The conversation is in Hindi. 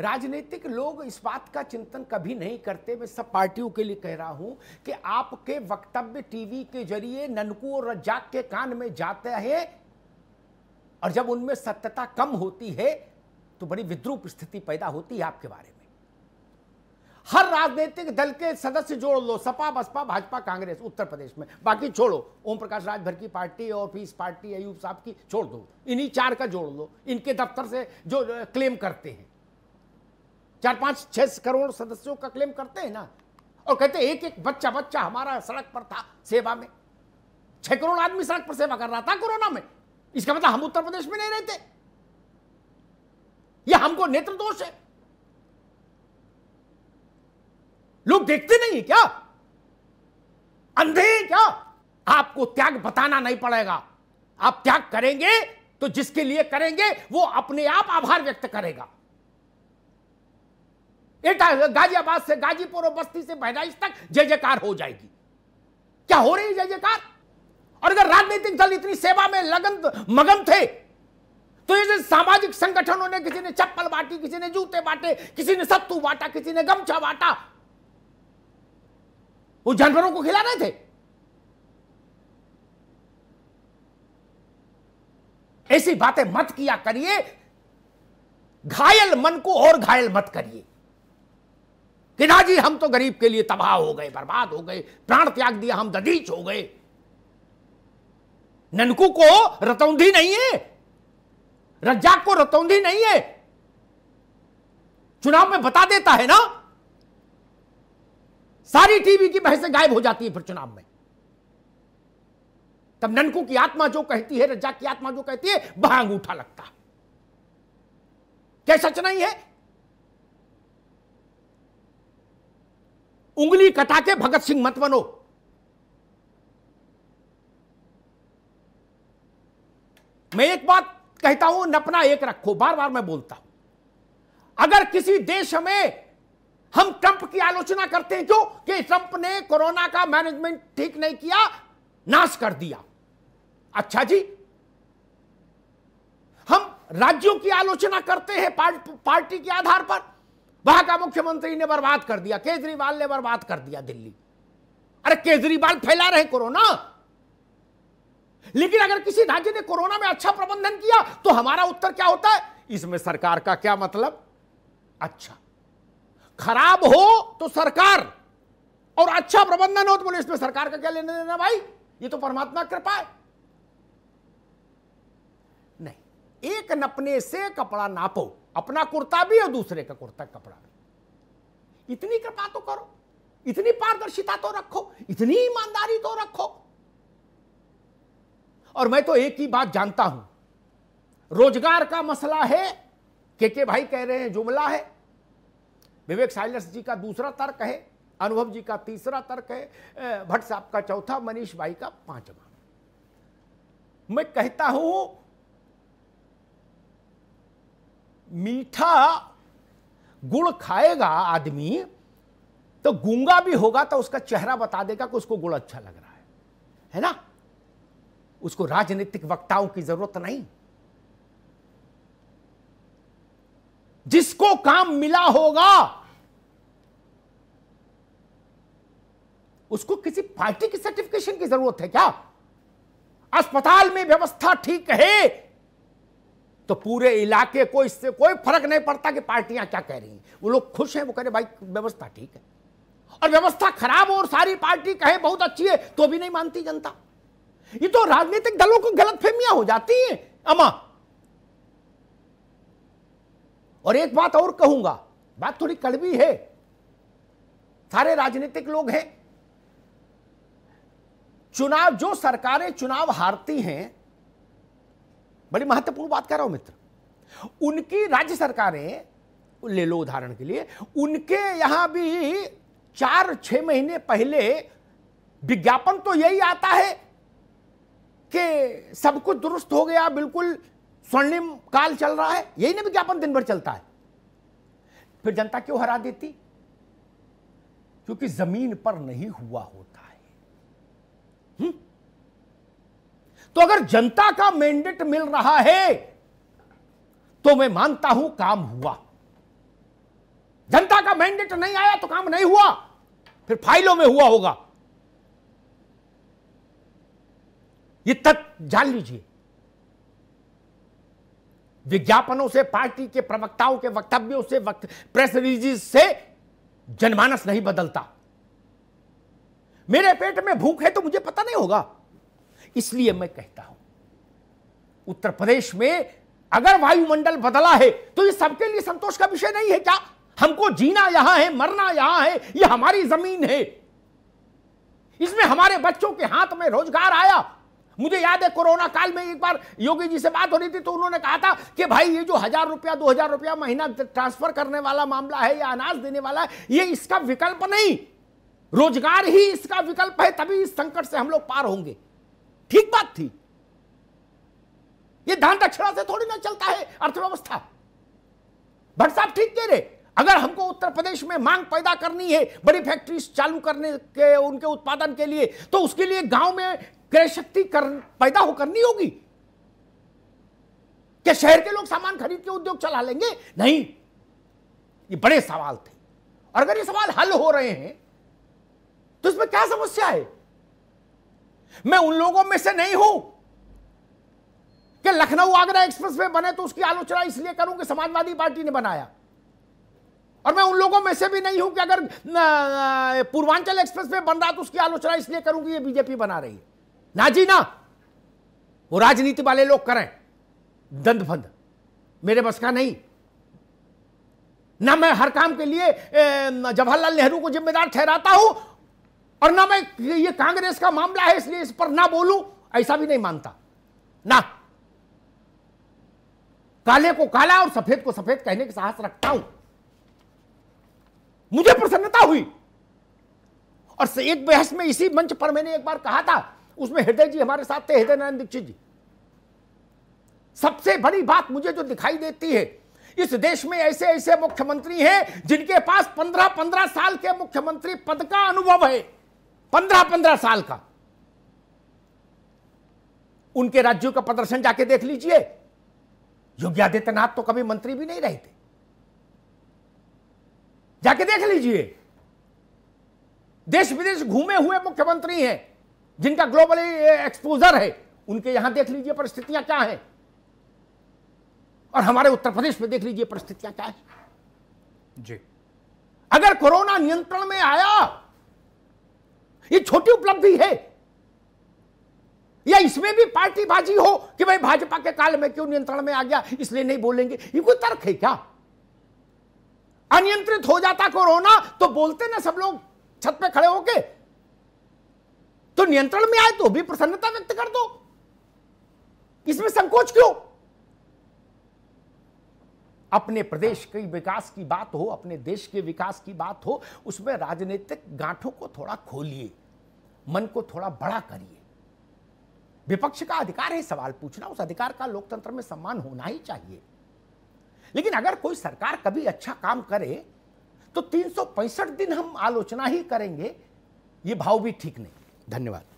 राजनीतिक लोग इस बात का चिंतन कभी नहीं करते मैं सब पार्टियों के लिए कह रहा हूं कि आपके वक्तव्य टीवी के जरिए ननकू और रज्जाक के कान में जाते हैं और जब उनमें सत्यता कम होती है तो बड़ी विद्रूप स्थिति पैदा होती है आपके बारे में हर राजनीतिक दल के सदस्य जोड़ लो सपा बसपा भाजपा कांग्रेस उत्तर प्रदेश में बाकी छोड़ो ओम प्रकाश राजभर की पार्टी और पीस पार्टी अयूब साहब की छोड़ दो इन्हीं चार का जोड़ लो इनके दफ्तर से जो क्लेम करते हैं चार पांच छह करोड़ सदस्यों का क्लेम करते हैं ना और कहते एक एक बच्चा बच्चा हमारा सड़क पर था सेवा में छह करोड़ आदमी सड़क पर सेवा कर रहा था कोरोना में इसका मतलब हम उत्तर प्रदेश में नहीं रहते यह हमको नेत्र दोष है लोग देखते नहीं क्या अंधे हैं क्या आपको त्याग बताना नहीं पड़ेगा आप त्याग करेंगे तो जिसके लिए करेंगे वो अपने आप आभार व्यक्त करेगा एटा गाजियाबाद से गाजीपुर और बस्ती से बहराइच तक जय जयकार हो जाएगी क्या हो रही है जय जयकार और अगर राजनीतिक दल इतनी सेवा में लगन मगन थे तो ये सामाजिक संगठनों ने किसी ने चप्पल बांटी किसी ने जूते बांटे किसी ने सत्तू बांटा किसी ने गमछा बांटा वो जानवरों को खिला रहे थे ऐसी बातें मत किया करिए घायल मन को और घायल मत करिए कि ना जी हम तो गरीब के लिए तबाह हो गए बर्बाद हो गए प्राण त्याग दिया हम ददीच हो गए ननकू को रतौंधी नहीं है रज्जाक को रतौंधी नहीं है चुनाव में बता देता है ना सारी टीवी की बहसें गायब हो जाती है फिर चुनाव में तब ननकू की आत्मा जो कहती है रज्जाक की आत्मा जो कहती है भांग उठा लगता है क्या सच नहीं है उंगली कटा के भगत सिंह मत बनो मैं एक बात कहता हूं नपना एक रखो बार बार मैं बोलता हूं अगर किसी देश में हम ट्रंप की आलोचना करते हैं क्यों कि ट्रंप ने कोरोना का मैनेजमेंट ठीक नहीं किया नाश कर दिया अच्छा जी हम राज्यों की आलोचना करते हैं पार्ट, पार्टी के आधार पर वहां का मुख्यमंत्री ने बर्बाद कर दिया केजरीवाल ने बर्बाद कर दिया दिल्ली अरे केजरीवाल फैला रहे कोरोना लेकिन अगर किसी राज्य ने कोरोना में अच्छा प्रबंधन किया तो हमारा उत्तर क्या होता है इसमें सरकार का क्या मतलब अच्छा खराब हो तो सरकार और अच्छा प्रबंधन हो तो बोले इसमें सरकार का क्या लेने देना भाई ये तो परमात्मा कृपा है नहीं एक नपने से कपड़ा नापो अपना कुर्ता भी और दूसरे का कुर्ता कपड़ा भी इतनी कृपा तो करो इतनी पारदर्शिता तो रखो इतनी ईमानदारी तो रखो और मैं तो एक ही बात जानता हूं रोजगार का मसला है के के भाई कह रहे हैं जुमला है विवेक साइलस जी का दूसरा तर्क है अनुभव जी का तीसरा तर्क है भट्ट साहब का चौथा मनीष भाई का पांचवा मैं कहता हूं मीठा गुड़ खाएगा आदमी तो गूंगा भी होगा तो उसका चेहरा बता देगा कि उसको गुड़ अच्छा लग रहा है है ना उसको राजनीतिक वक्ताओं की जरूरत नहीं जिसको काम मिला होगा उसको किसी पार्टी की सर्टिफिकेशन की जरूरत है क्या अस्पताल में व्यवस्था ठीक है तो पूरे इलाके को इससे कोई फर्क नहीं पड़ता कि पार्टियां क्या कह रही हैं वो लोग खुश हैं वो कह रहे भाई व्यवस्था ठीक है और व्यवस्था खराब हो और सारी पार्टी कहे बहुत अच्छी है तो भी नहीं मानती जनता ये तो राजनीतिक दलों को गलत फहमियां हो जाती हैं अमा और एक बात और कहूंगा बात थोड़ी कड़वी है सारे राजनीतिक लोग हैं चुनाव जो सरकारें चुनाव हारती हैं बड़ी महत्वपूर्ण बात कह रहा हूं मित्र उनकी राज्य सरकारें ले लो उदाहरण के लिए उनके यहां भी चार छह महीने पहले विज्ञापन तो यही आता है कि सब कुछ दुरुस्त हो गया बिल्कुल स्वर्णिम काल चल रहा है यही ना विज्ञापन दिन भर चलता है फिर जनता क्यों हरा देती क्योंकि जमीन पर नहीं हुआ होता तो अगर जनता का मैंडेट मिल रहा है तो मैं मानता हूं काम हुआ जनता का मैंडेट नहीं आया तो काम नहीं हुआ फिर फाइलों में हुआ होगा ये तथ्य जान लीजिए विज्ञापनों से पार्टी के प्रवक्ताओं के वक्तव्यों से वक्त, प्रेस रिलीज से जनमानस नहीं बदलता मेरे पेट में भूख है तो मुझे पता नहीं होगा इसलिए मैं कहता हूं उत्तर प्रदेश में अगर वायुमंडल बदला है तो ये सबके लिए संतोष का विषय नहीं है क्या हमको जीना यहां है मरना यहां है ये यह हमारी जमीन है इसमें हमारे बच्चों के हाथ में रोजगार आया मुझे याद है कोरोना काल में एक बार योगी जी से बात हो रही थी तो उन्होंने कहा था कि भाई ये जो हजार रुपया दो हजार रुपया महीना ट्रांसफर करने वाला मामला है या अनाज देने वाला है ये इसका विकल्प नहीं रोजगार ही इसका विकल्प है तभी इस संकट से हम लोग पार होंगे ठीक बात थी ये धान दक्षिणा से थोड़ी ना चलता है अर्थव्यवस्था भट्ट साहब ठीक कह रहे अगर हमको उत्तर प्रदेश में मांग पैदा करनी है बड़ी फैक्ट्रीज चालू करने के उनके उत्पादन के लिए तो उसके लिए गांव में क्रय शक्ति कर, पैदा हो करनी होगी क्या शहर के लोग सामान खरीद के उद्योग चला लेंगे नहीं ये बड़े सवाल थे और अगर ये सवाल हल हो रहे हैं तो इसमें क्या समस्या है मैं उन लोगों में से नहीं हूं कि लखनऊ आगरा एक्सप्रेस वे बने तो उसकी आलोचना इसलिए करूं कि समाजवादी पार्टी ने बनाया और मैं उन लोगों में से भी नहीं हूं कि अगर पूर्वांचल एक्सप्रेस वे बन रहा तो उसकी आलोचना इसलिए करूं कि ये बीजेपी बना रही है ना जी ना वो राजनीति वाले लोग करें दंद फंद मेरे बस का नहीं ना मैं हर काम के लिए जवाहरलाल नेहरू को जिम्मेदार ठहराता हूं और ना मैं ये कांग्रेस का मामला है इसलिए इस पर ना बोलूं ऐसा भी नहीं मानता ना काले को काला और सफेद को सफेद कहने के साहस रखता हूं मुझे प्रसन्नता हुई और एक बहस में इसी मंच पर मैंने एक बार कहा था उसमें हृदय जी हमारे साथ थे हृदय नारायण दीक्षित जी सबसे बड़ी बात मुझे जो दिखाई देती है इस देश में ऐसे ऐसे मुख्यमंत्री हैं जिनके पास पंद्रह पंद्रह साल के मुख्यमंत्री पद का अनुभव है पंद्रह पंद्रह साल का उनके राज्यों का प्रदर्शन जाके देख लीजिए योगी आदित्यनाथ तो कभी मंत्री भी नहीं रहे थे जाके देख लीजिए देश विदेश घूमे हुए मुख्यमंत्री हैं जिनका ग्लोबल एक्सपोजर है उनके यहां देख लीजिए परिस्थितियां क्या हैं और हमारे उत्तर प्रदेश में देख लीजिए परिस्थितियां क्या है जी अगर कोरोना नियंत्रण में आया ये छोटी उपलब्धि है या इसमें भी पार्टी बाजी हो कि भाई भाजपा के काल में क्यों नियंत्रण में आ गया इसलिए नहीं बोलेंगे ये कोई तर्क है क्या अनियंत्रित हो जाता कोरोना तो बोलते ना सब लोग छत पे खड़े होके तो नियंत्रण में आए तो भी प्रसन्नता व्यक्त कर दो इसमें संकोच क्यों अपने प्रदेश के विकास की बात हो अपने देश के विकास की बात हो उसमें राजनीतिक गांठों को थोड़ा खोलिए मन को थोड़ा बड़ा करिए विपक्ष का अधिकार है सवाल पूछना उस अधिकार का लोकतंत्र में सम्मान होना ही चाहिए लेकिन अगर कोई सरकार कभी अच्छा काम करे तो तीन दिन हम आलोचना ही करेंगे ये भाव भी ठीक नहीं धन्यवाद